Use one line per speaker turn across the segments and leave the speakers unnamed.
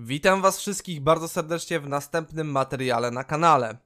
Witam Was wszystkich bardzo serdecznie w następnym materiale na kanale.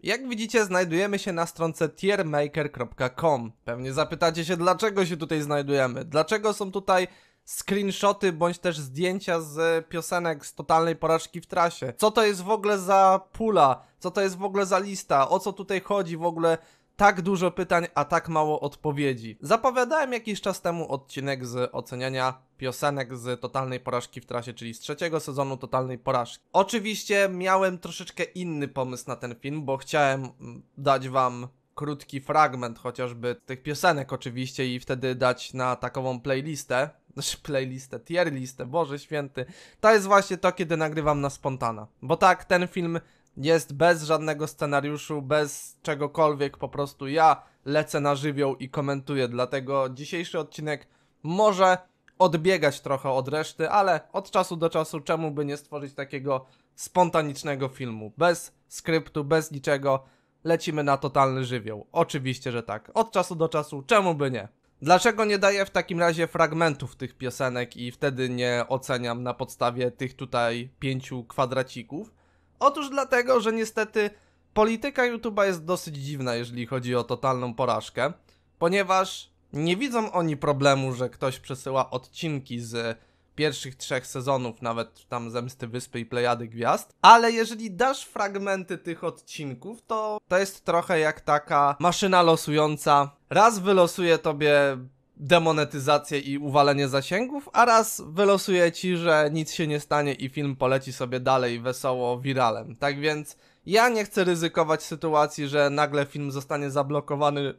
Jak widzicie znajdujemy się na stronce tiermaker.com. Pewnie zapytacie się dlaczego się tutaj znajdujemy, dlaczego są tutaj screenshoty bądź też zdjęcia z piosenek z totalnej porażki w trasie. Co to jest w ogóle za pula? Co to jest w ogóle za lista? O co tutaj chodzi w ogóle? tak dużo pytań, a tak mało odpowiedzi. Zapowiadałem jakiś czas temu odcinek z oceniania piosenek z totalnej porażki w trasie, czyli z trzeciego sezonu totalnej porażki. Oczywiście miałem troszeczkę inny pomysł na ten film, bo chciałem mm, dać wam krótki fragment chociażby tych piosenek oczywiście i wtedy dać na takową playlistę, znaczy playlistę, tier listę, Boże Święty. To jest właśnie to, kiedy nagrywam na spontana. Bo tak, ten film jest bez żadnego scenariuszu, bez czegokolwiek, po prostu ja lecę na żywioł i komentuję. Dlatego dzisiejszy odcinek może odbiegać trochę od reszty, ale od czasu do czasu czemu by nie stworzyć takiego spontanicznego filmu, bez skryptu, bez niczego. Lecimy na totalny żywioł. Oczywiście, że tak. Od czasu do czasu, czemu by nie? Dlaczego nie daję w takim razie fragmentów tych piosenek i wtedy nie oceniam na podstawie tych tutaj pięciu kwadracików? Otóż dlatego, że niestety polityka YouTube'a jest dosyć dziwna, jeżeli chodzi o totalną porażkę, ponieważ nie widzą oni problemu, że ktoś przesyła odcinki z pierwszych trzech sezonów, nawet tam Zemsty Wyspy i Plejady Gwiazd, ale jeżeli dasz fragmenty tych odcinków, to to jest trochę jak taka maszyna losująca. Raz wylosuje tobie demonetyzację i uwalenie zasięgów, a raz wylosuje ci, że nic się nie stanie i film poleci sobie dalej wesoło wiralem. Tak więc ja nie chcę ryzykować sytuacji, że nagle film zostanie zablokowany,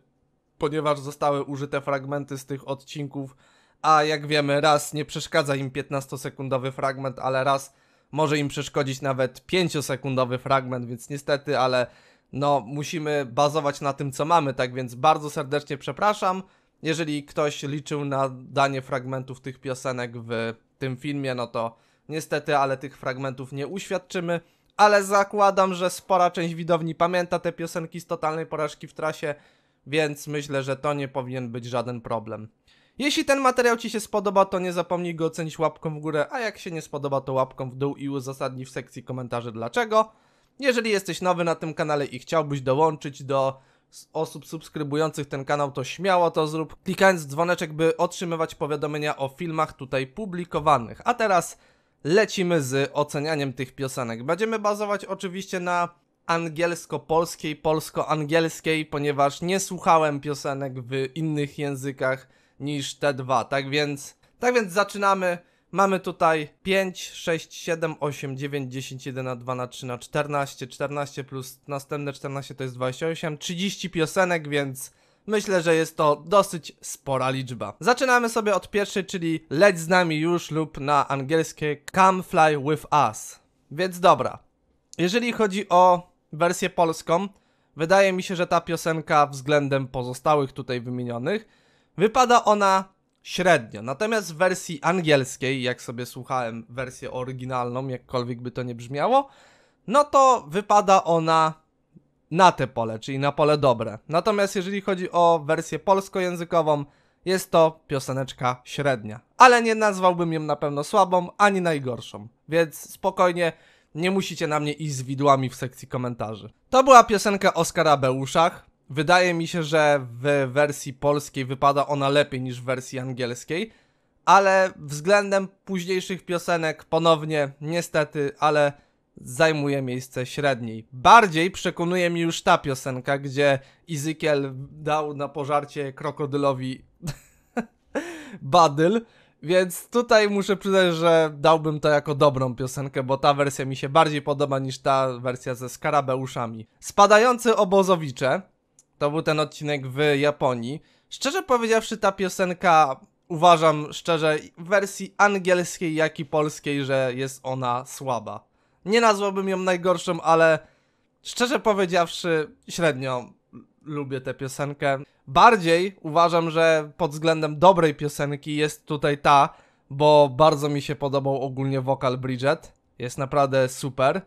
ponieważ zostały użyte fragmenty z tych odcinków, a jak wiemy, raz nie przeszkadza im 15-sekundowy fragment, ale raz może im przeszkodzić nawet 5-sekundowy fragment, więc niestety, ale no musimy bazować na tym, co mamy, tak więc bardzo serdecznie przepraszam jeżeli ktoś liczył na danie fragmentów tych piosenek w tym filmie, no to niestety, ale tych fragmentów nie uświadczymy. Ale zakładam, że spora część widowni pamięta te piosenki z totalnej porażki w trasie, więc myślę, że to nie powinien być żaden problem. Jeśli ten materiał Ci się spodoba, to nie zapomnij go ocenić łapką w górę, a jak się nie spodoba, to łapką w dół i uzasadnij w sekcji komentarzy dlaczego. Jeżeli jesteś nowy na tym kanale i chciałbyś dołączyć do osób subskrybujących ten kanał, to śmiało to zrób, klikając dzwoneczek, by otrzymywać powiadomienia o filmach tutaj publikowanych. A teraz lecimy z ocenianiem tych piosenek. Będziemy bazować oczywiście na angielsko-polskiej, polsko-angielskiej, ponieważ nie słuchałem piosenek w innych językach niż te dwa. Tak więc, tak więc zaczynamy. Mamy tutaj 5, 6, 7, 8, 9, 10, 11, 12, 13, 14, 14 plus następne 14 to jest 28, 30 piosenek, więc myślę, że jest to dosyć spora liczba. Zaczynamy sobie od pierwszej, czyli leć z nami już lub na angielskie come fly with us. Więc dobra, jeżeli chodzi o wersję polską, wydaje mi się, że ta piosenka względem pozostałych tutaj wymienionych, wypada ona średnio. Natomiast w wersji angielskiej, jak sobie słuchałem wersję oryginalną, jakkolwiek by to nie brzmiało, no to wypada ona na te pole, czyli na pole dobre. Natomiast jeżeli chodzi o wersję polskojęzykową, jest to pioseneczka średnia. Ale nie nazwałbym ją na pewno słabą, ani najgorszą. Więc spokojnie, nie musicie na mnie iść z widłami w sekcji komentarzy. To była piosenka o skarabełuszach. Wydaje mi się, że w wersji polskiej wypada ona lepiej niż w wersji angielskiej, ale względem późniejszych piosenek ponownie, niestety, ale zajmuje miejsce średniej. Bardziej przekonuje mi już ta piosenka, gdzie Izykiel dał na pożarcie krokodylowi badyl, więc tutaj muszę przyznać, że dałbym to jako dobrą piosenkę, bo ta wersja mi się bardziej podoba niż ta wersja ze skarabeuszami. Spadający obozowicze to był ten odcinek w Japonii. Szczerze powiedziawszy, ta piosenka uważam szczerze w wersji angielskiej, jak i polskiej, że jest ona słaba. Nie nazwałbym ją najgorszą, ale szczerze powiedziawszy, średnio lubię tę piosenkę. Bardziej uważam, że pod względem dobrej piosenki jest tutaj ta, bo bardzo mi się podobał ogólnie wokal Bridget. Jest naprawdę super.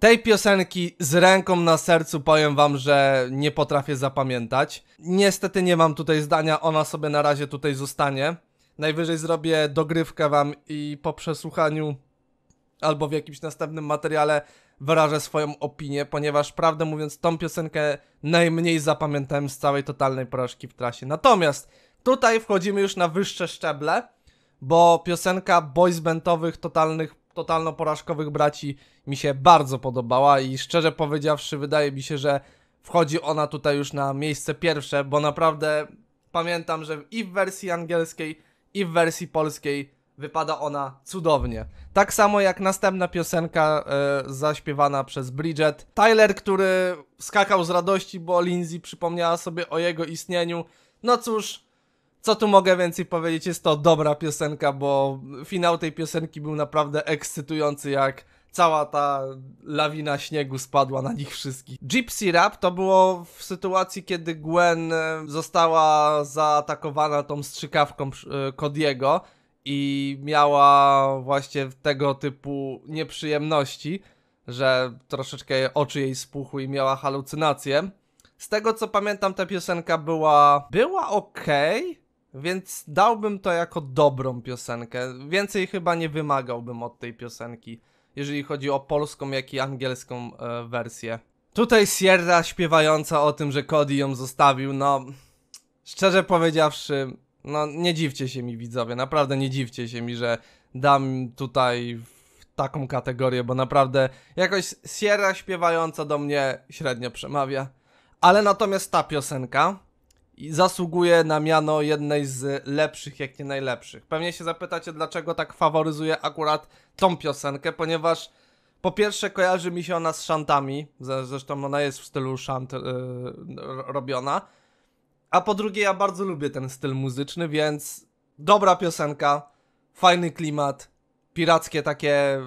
Tej piosenki z ręką na sercu powiem wam, że nie potrafię zapamiętać. Niestety nie mam tutaj zdania, ona sobie na razie tutaj zostanie. Najwyżej zrobię dogrywkę wam i po przesłuchaniu albo w jakimś następnym materiale wyrażę swoją opinię, ponieważ prawdę mówiąc tą piosenkę najmniej zapamiętałem z całej totalnej porażki w trasie. Natomiast tutaj wchodzimy już na wyższe szczeble, bo piosenka boys bandowych totalnych totalno-porażkowych braci mi się bardzo podobała i szczerze powiedziawszy wydaje mi się, że wchodzi ona tutaj już na miejsce pierwsze, bo naprawdę pamiętam, że i w wersji angielskiej i w wersji polskiej wypada ona cudownie. Tak samo jak następna piosenka y, zaśpiewana przez Bridget. Tyler, który skakał z radości, bo Lindsay przypomniała sobie o jego istnieniu. No cóż, co tu mogę więcej powiedzieć? Jest to dobra piosenka, bo finał tej piosenki był naprawdę ekscytujący, jak cała ta lawina śniegu spadła na nich wszystkich. Gypsy Rap to było w sytuacji, kiedy Gwen e, została zaatakowana tą strzykawką e, Kodiego i miała właśnie tego typu nieprzyjemności, że troszeczkę oczy jej spuchły i miała halucynację. Z tego co pamiętam, ta piosenka była. była ok, więc dałbym to jako dobrą piosenkę. Więcej chyba nie wymagałbym od tej piosenki, jeżeli chodzi o polską, jak i angielską e, wersję. Tutaj Sierra śpiewająca o tym, że Cody ją zostawił, no szczerze powiedziawszy, no nie dziwcie się mi widzowie, naprawdę nie dziwcie się mi, że dam tutaj taką kategorię, bo naprawdę jakoś Sierra śpiewająca do mnie średnio przemawia. Ale natomiast ta piosenka, i zasługuje na miano jednej z lepszych, jak nie najlepszych. Pewnie się zapytacie, dlaczego tak faworyzuję akurat tą piosenkę, ponieważ po pierwsze kojarzy mi się ona z szantami, zresztą ona jest w stylu szant yy, robiona, a po drugie ja bardzo lubię ten styl muzyczny, więc dobra piosenka, fajny klimat, pirackie takie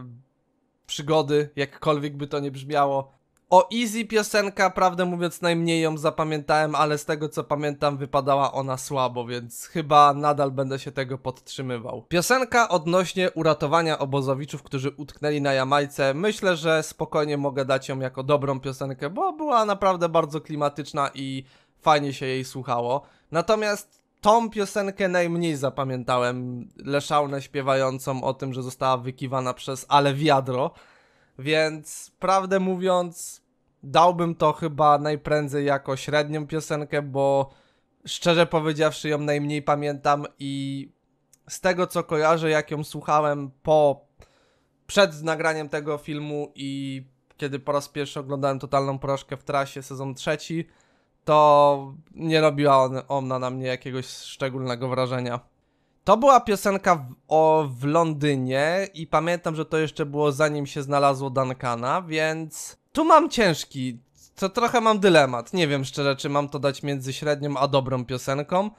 przygody, jakkolwiek by to nie brzmiało. O Easy piosenka, prawdę mówiąc, najmniej ją zapamiętałem, ale z tego co pamiętam, wypadała ona słabo, więc chyba nadal będę się tego podtrzymywał. Piosenka odnośnie uratowania obozowiczów, którzy utknęli na Jamajce, myślę, że spokojnie mogę dać ją jako dobrą piosenkę, bo była naprawdę bardzo klimatyczna i fajnie się jej słuchało. Natomiast tą piosenkę najmniej zapamiętałem, leszaunę śpiewającą o tym, że została wykiwana przez Ale Wiadro. Więc prawdę mówiąc, dałbym to chyba najprędzej jako średnią piosenkę, bo szczerze powiedziawszy ją najmniej pamiętam i z tego co kojarzę, jak ją słuchałem po przed nagraniem tego filmu i kiedy po raz pierwszy oglądałem totalną porażkę w trasie sezon trzeci, to nie robiła ona na mnie jakiegoś szczególnego wrażenia. To była piosenka w, o, w Londynie i pamiętam, że to jeszcze było zanim się znalazło Duncana, więc tu mam ciężki, to trochę mam dylemat. Nie wiem szczerze, czy mam to dać między średnią a dobrą piosenką,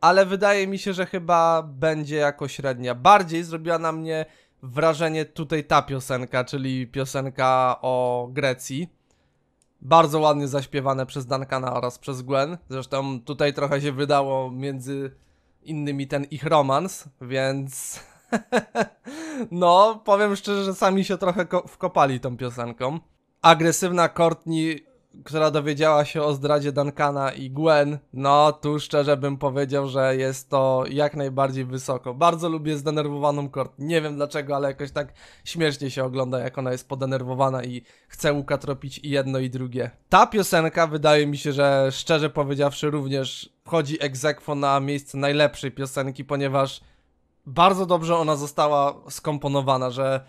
ale wydaje mi się, że chyba będzie jako średnia. Bardziej zrobiła na mnie wrażenie tutaj ta piosenka, czyli piosenka o Grecji. Bardzo ładnie zaśpiewane przez Duncana oraz przez Gwen. Zresztą tutaj trochę się wydało między innymi ten ich romans, więc no, powiem szczerze, że sami się trochę wkopali tą piosenką. Agresywna Courtney która dowiedziała się o zdradzie Duncana i Gwen, no tu szczerze bym powiedział, że jest to jak najbardziej wysoko. Bardzo lubię zdenerwowaną Kort. Nie wiem dlaczego, ale jakoś tak śmiesznie się ogląda, jak ona jest podenerwowana i chce ukatropić i jedno i drugie. Ta piosenka wydaje mi się, że szczerze powiedziawszy również wchodzi egzekwo na miejsce najlepszej piosenki, ponieważ bardzo dobrze ona została skomponowana, że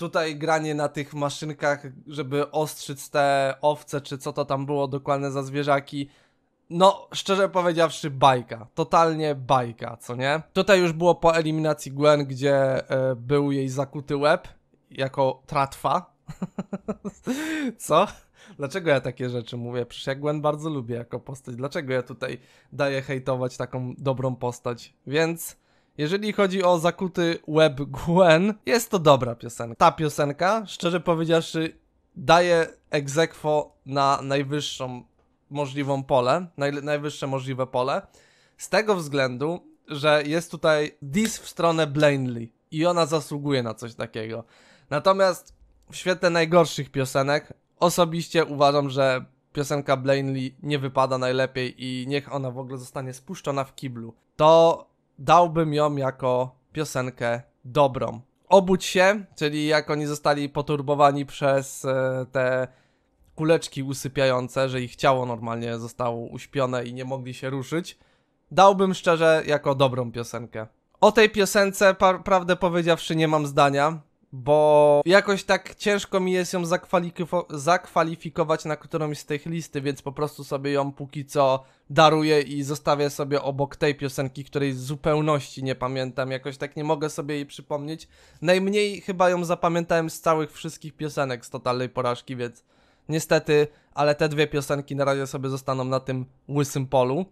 tutaj granie na tych maszynkach, żeby ostrzyc te owce, czy co to tam było dokładne za zwierzaki. No, szczerze powiedziawszy, bajka. Totalnie bajka, co nie? Tutaj już było po eliminacji Gwen, gdzie y, był jej zakuty łeb jako tratwa. co? Dlaczego ja takie rzeczy mówię? Przecież ja Gwen bardzo lubię jako postać. Dlaczego ja tutaj daję hejtować taką dobrą postać? Więc jeżeli chodzi o zakuty web Gwen, jest to dobra piosenka. Ta piosenka, szczerze powiedziawszy, daje egzekwo na najwyższą możliwą pole, naj, najwyższe możliwe pole, z tego względu, że jest tutaj dis w stronę Blainly i ona zasługuje na coś takiego. Natomiast w świetle najgorszych piosenek osobiście uważam, że piosenka Blainly nie wypada najlepiej i niech ona w ogóle zostanie spuszczona w kiblu. To dałbym ją jako piosenkę dobrą. Obudź się, czyli jak oni zostali poturbowani przez e, te kuleczki usypiające, że ich ciało normalnie zostało uśpione i nie mogli się ruszyć, dałbym szczerze jako dobrą piosenkę. O tej piosence, prawdę powiedziawszy, nie mam zdania bo jakoś tak ciężko mi jest ją zakwalifikować na którąś z tych listy, więc po prostu sobie ją póki co daruję i zostawię sobie obok tej piosenki, której w zupełności nie pamiętam, jakoś tak nie mogę sobie jej przypomnieć. Najmniej chyba ją zapamiętałem z całych wszystkich piosenek z totalnej porażki, więc niestety, ale te dwie piosenki na razie sobie zostaną na tym łysym polu.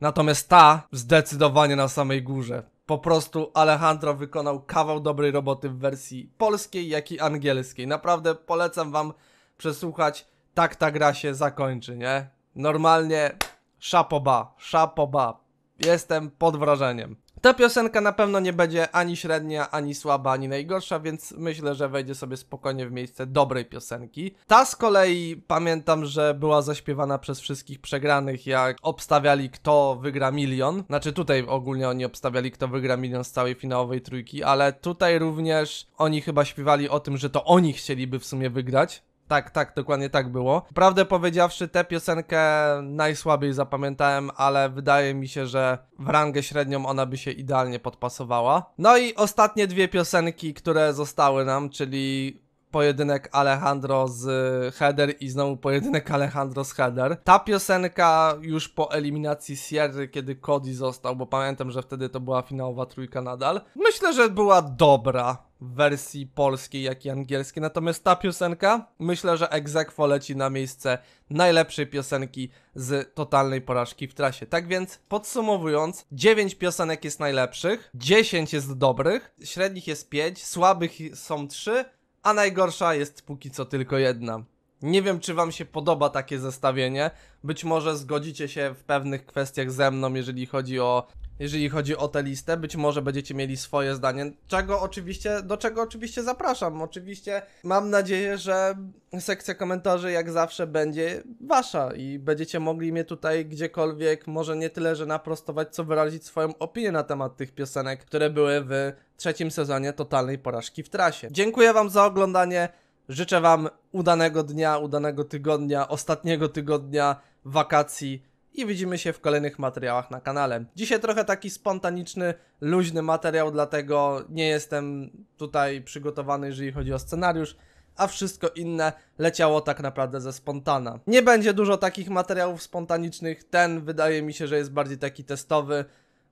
Natomiast ta zdecydowanie na samej górze po prostu Alejandro wykonał kawał dobrej roboty w wersji polskiej, jak i angielskiej. Naprawdę polecam wam przesłuchać. Tak ta gra się zakończy, nie? Normalnie szapoba, szapoba. Jestem pod wrażeniem. Ta piosenka na pewno nie będzie ani średnia, ani słaba, ani najgorsza, więc myślę, że wejdzie sobie spokojnie w miejsce dobrej piosenki. Ta z kolei pamiętam, że była zaśpiewana przez wszystkich przegranych, jak obstawiali kto wygra milion. Znaczy tutaj ogólnie oni obstawiali kto wygra milion z całej finałowej trójki, ale tutaj również oni chyba śpiewali o tym, że to oni chcieliby w sumie wygrać, tak, tak, dokładnie tak było. Prawdę powiedziawszy, tę piosenkę najsłabiej zapamiętałem, ale wydaje mi się, że w rangę średnią ona by się idealnie podpasowała. No i ostatnie dwie piosenki, które zostały nam, czyli pojedynek Alejandro z y, Header i znowu pojedynek Alejandro z Header. Ta piosenka już po eliminacji Sierry, kiedy Cody został, bo pamiętam, że wtedy to była finałowa trójka nadal. Myślę, że była dobra w wersji polskiej, jak i angielskiej. Natomiast ta piosenka, myślę, że egzekwo leci na miejsce najlepszej piosenki z totalnej porażki w trasie. Tak więc, podsumowując, 9 piosenek jest najlepszych, 10 jest dobrych, średnich jest 5, słabych są 3, a najgorsza jest póki co tylko jedna. Nie wiem, czy Wam się podoba takie zestawienie. Być może zgodzicie się w pewnych kwestiach ze mną, jeżeli chodzi o jeżeli chodzi o tę listę. Być może będziecie mieli swoje zdanie, czego oczywiście, do czego oczywiście zapraszam. Oczywiście mam nadzieję, że sekcja komentarzy jak zawsze będzie wasza i będziecie mogli mnie tutaj gdziekolwiek, może nie tyle, że naprostować, co wyrazić swoją opinię na temat tych piosenek, które były w trzecim sezonie totalnej porażki w trasie. Dziękuję wam za oglądanie. Życzę wam udanego dnia, udanego tygodnia, ostatniego tygodnia wakacji i widzimy się w kolejnych materiałach na kanale. Dzisiaj trochę taki spontaniczny, luźny materiał, dlatego nie jestem tutaj przygotowany, jeżeli chodzi o scenariusz, a wszystko inne leciało tak naprawdę ze spontana. Nie będzie dużo takich materiałów spontanicznych, ten wydaje mi się, że jest bardziej taki testowy,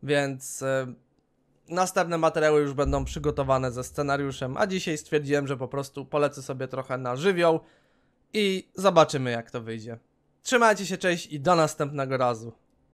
więc... Y, następne materiały już będą przygotowane ze scenariuszem, a dzisiaj stwierdziłem, że po prostu polecę sobie trochę na żywioł i zobaczymy jak to wyjdzie. Trzymajcie się, cześć i do następnego razu.